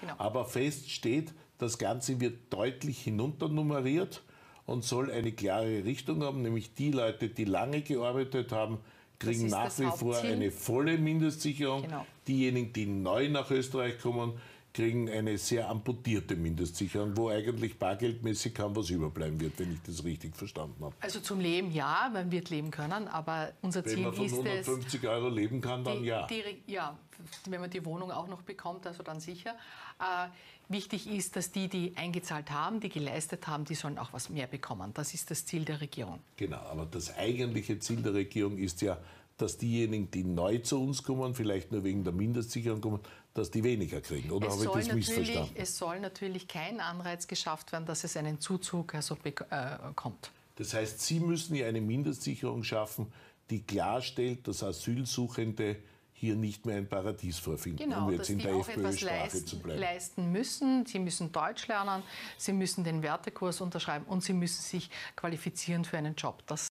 Genau. Aber fest steht, das Ganze wird deutlich hinunternummeriert und soll eine klare Richtung haben, nämlich die Leute, die lange gearbeitet haben, kriegen nach wie Hauptziel. vor eine volle Mindestsicherung. Genau. Diejenigen, die neu nach Österreich kommen, kriegen eine sehr amputierte Mindestsicherung, wo eigentlich bargeldmäßig kaum was überbleiben wird, wenn ich das richtig verstanden habe. Also zum Leben ja, man wird leben können, aber unser wenn Ziel ist es... Wenn man von 150 es, Euro leben kann, dann die, ja. Die, ja, wenn man die Wohnung auch noch bekommt, also dann sicher. Äh, wichtig ist, dass die, die eingezahlt haben, die geleistet haben, die sollen auch was mehr bekommen. Das ist das Ziel der Regierung. Genau, aber das eigentliche Ziel der Regierung ist ja, dass diejenigen, die neu zu uns kommen, vielleicht nur wegen der Mindestsicherung kommen, dass die weniger kriegen. Oder es habe ich das missverstanden? Es soll natürlich kein Anreiz geschafft werden, dass es einen Zuzug also bekommt. Äh, das heißt, Sie müssen ja eine Mindestsicherung schaffen, die klarstellt, dass Asylsuchende hier nicht mehr ein Paradies vorfinden, genau, um jetzt in der FPÖ-Sprache zu bleiben. leisten müssen. Sie müssen Deutsch lernen, sie müssen den Wertekurs unterschreiben und sie müssen sich qualifizieren für einen Job. Das